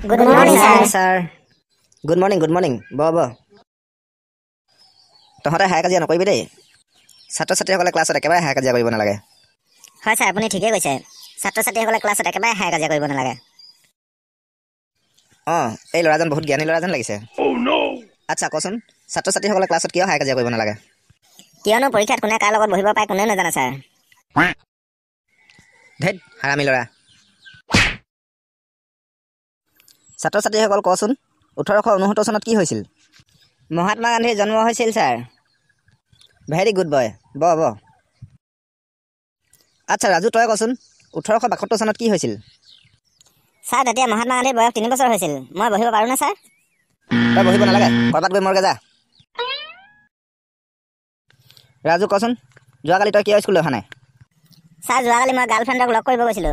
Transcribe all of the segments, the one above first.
Good morning, morning sir. sir. Good morning, good morning. বাব। তহতে হাই কাজিয়া নকৰিবি দেই ছাত্ৰ ছাত্ৰীসকলে ক্লাছত একেবাৰে হাই কাজিয়া কৰিব নালাগে হয় ছাৰ আপুনি ঠিকেই কৈছে ছাত্ৰ ছাত্ৰীসকলে ক্লাছত একেবাৰে হাই কাজিয়া কৰিব নালাগে অঁ এই ল'ৰাজন বহুত জ্ঞানী ল'ৰাজন লাগিছে oh, আচ্ছা কচোন ছাত্ৰ ছাত্ৰীসকলে ক্লাছত কিয় হাই কাজিয়া কৰিব নালাগে কিয়নো পৰীক্ষাত কোনে কাৰ লগত বহিব পাৰে কোনেও নাজানে ছাৰ ধেত হাৰামী ল'ৰা ছাত্ৰ ছাত্ৰীসকল কচোন ওঠৰশ ঊনসত্তৰ চনত কি হৈছিল মহাত্মা গান্ধীৰ জন্ম হৈছিল ছাৰ ভেৰি গুড বয় ব ব আচ্ছা ৰাজু তই কচোন ওঠৰশ বাসত্তৰ চনত কি হৈছিল ছাৰ তেতিয়া মহাত্মা গান্ধীৰ বয়স তিনি বছৰ হৈছিল মই বহিব পাৰোঁ না ছাৰ তই বহিব নালাগে ক'ৰবাত গৈ মৰগে যা ৰাজু কচোন যোৱাকালি তই কিয় স্কুললৈ অহা নাই ছাৰ যোৱাকালি মই গাৰ্লফ্ৰেণ্ডক লগ কৰিব গৈছিলোঁ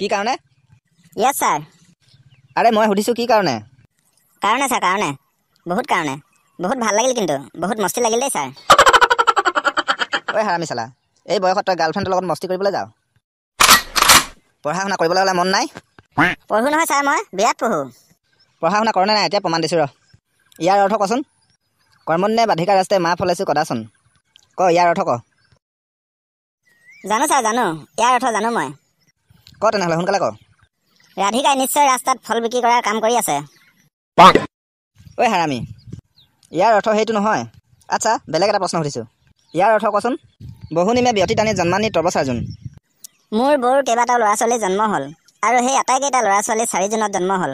কি কাৰণে ইয়াত ছাৰ আৰে মই সুধিছোঁ কি কাৰণে কাৰণে ছাৰ কাৰণে বহুত কাৰণে বহুত ভাল লাগিল কিন্তু বহুত মস্তি লাগিল দেই ছাৰ ঐ হাৰামি চালা এই বয়সত তই গাৰ্লফ্ৰেণ্ডৰ লগত মস্তি কৰিবলৈ যাওঁ পঢ়া শুনা কৰিবলৈ হ'লে মন নাই পঢ়ো নহয় ছাৰ মই বিৰাট পঢ়ো পঢ়া শুনা কৰা নাই এতিয়া প্ৰমাণ দিছোঁ ৰহ ইয়াৰ অৰ্থ কচোন কৰ্মনে বাধিকা ৰাস্তাই মা ফলাইছোঁ কদাচোন ক ইয়াৰ অৰ্থ ক জানো ছাৰ জানো ইয়াৰ অৰ্থ জানো মই ক তেনেহ'লে সোনকালে ক ৰাধিকাই নিশ্চয় ৰাস্তাত ফল বিক্ৰী কৰাৰ কাম কৰি আছে ঐ হাৰামী ইয়াৰ অৰ্থ সেইটো নহয় আচ্ছা বেলেগ এটা প্ৰশ্ন সুধিছোঁ ইয়াৰ অৰ্থ কচোন বহুনিমে ব্যতীত আনি জন্মানী তৰ্বচাৰজন মোৰ বৌৰ কেইবাটাও ল'ৰা ছোৱালী জন্ম হ'ল আৰু সেই আটাইকেইটা ল'ৰা ছোৱালী চাৰিজনত জন্ম হ'ল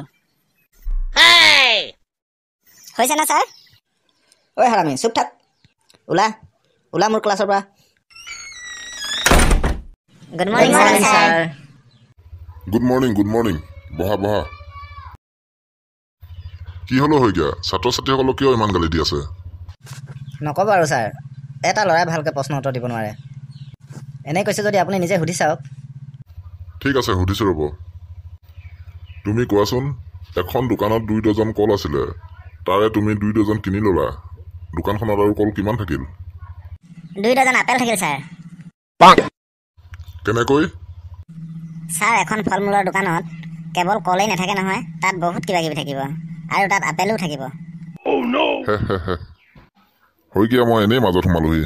হৈছে না ছাৰ ঐ হাৰামী চুপ থাক ওলা ওলা মোৰ ক্লাছৰ পৰা good morning sir good morning good morning বহা বহা কি হ'ল শইকীয়া ছাত্ৰ ছাত্ৰীসকলক কিয় ইমান গালি দি আছে নক'ব আৰু ছাৰ এটা ল'ৰাই ভালকৈ প্ৰশ্ন উত্তৰ দিব নোৱাৰে এনে কৈছে যদি আপুনি নিজে সুধি চাওক ঠিক আছে সুধিছোঁ ৰ'ব তুমি কোৱাচোন এখন দোকানত দুই ডজন কল আছিলে তাৰে তুমি দুই ডজন কিনি ল'লা দোকানখনত আৰু কল কিমান থাকিল দুই ডজন আপেল থাকিল ছাৰ কেনেকৈ ছাৰ এখন ফল মূলৰ দোকানত কেৱল কলেই নাথাকে নহয় তাত বহুত কিবা কিবি থাকিব আৰু তাত আপেলো থাকিব oh, সোমালোহি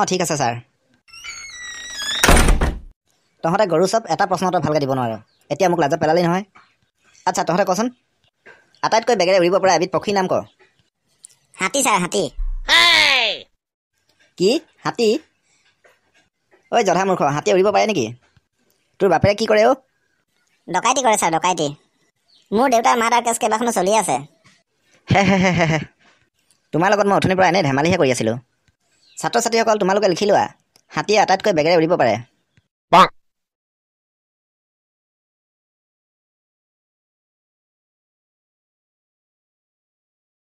অঁ ঠিক আছে ছাৰ তহঁতে গৰু চব এটা প্ৰশ্নটো ভালকৈ দিব নোৱাৰ এতিয়া মোক লাজত পেলালেই নহয় আচ্ছা তহঁতে কচোন আটাইতকৈ বেগেৰে উৰিব পৰা এবিধ পক্ষীৰ নাম কৰ হাতী ছাৰ হাতী কি হাতী ঐ জধামূৰ্খ হাতী উৰিব পাৰে নেকি তোৰ বাপেৰে কি কৰে অ' ডকাইতি কৰে ছাৰ ডকাইটি মোৰ দেউতাৰ মা তাৰ কেছ কেইবাখনো চলি আছে তোমাৰ লগত মই অথনিৰ পৰা এনেই ধেমালিহে কৰি আছিলোঁ ছাত্ৰ ছাত্ৰীসকল তোমালোকে লিখি লোৱা হাতীয়ে আটাইতকৈ বেগেৰে উৰিব পাৰে